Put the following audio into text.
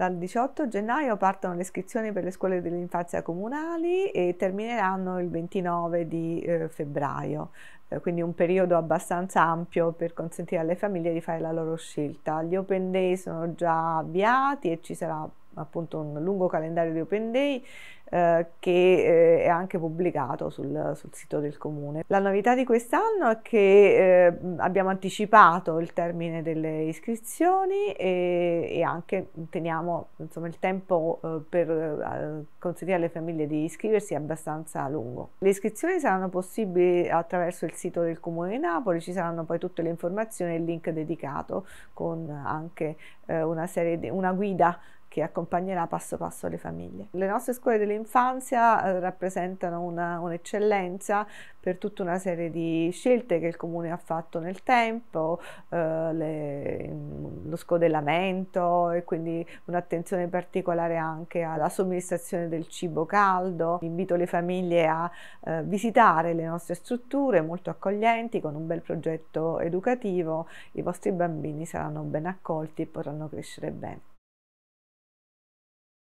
Dal 18 gennaio partono le iscrizioni per le scuole dell'infanzia comunali e termineranno il 29 di eh, febbraio, eh, quindi un periodo abbastanza ampio per consentire alle famiglie di fare la loro scelta. Gli open day sono già avviati e ci sarà appunto un lungo calendario di Open Day eh, che eh, è anche pubblicato sul, sul, sito del comune. La novità di quest'anno è che eh, abbiamo anticipato il termine delle iscrizioni e, e anche teniamo insomma, il tempo eh, per eh, consentire alle famiglie di iscriversi abbastanza lungo. Le iscrizioni saranno possibili attraverso il sito del comune di Napoli, ci saranno poi tutte le informazioni e il link dedicato con anche eh, una, serie di, una guida che accompagnerà passo passo le famiglie. Le nostre scuole dell'infanzia eh, rappresentano una, un'eccellenza per tutta una serie di scelte che il comune ha fatto nel tempo, eh, le, lo scodellamento e quindi un'attenzione particolare anche alla somministrazione del cibo caldo. Invito le famiglie a eh, visitare le nostre strutture molto accoglienti con un bel progetto educativo, i vostri bambini saranno ben accolti e potranno crescere bene.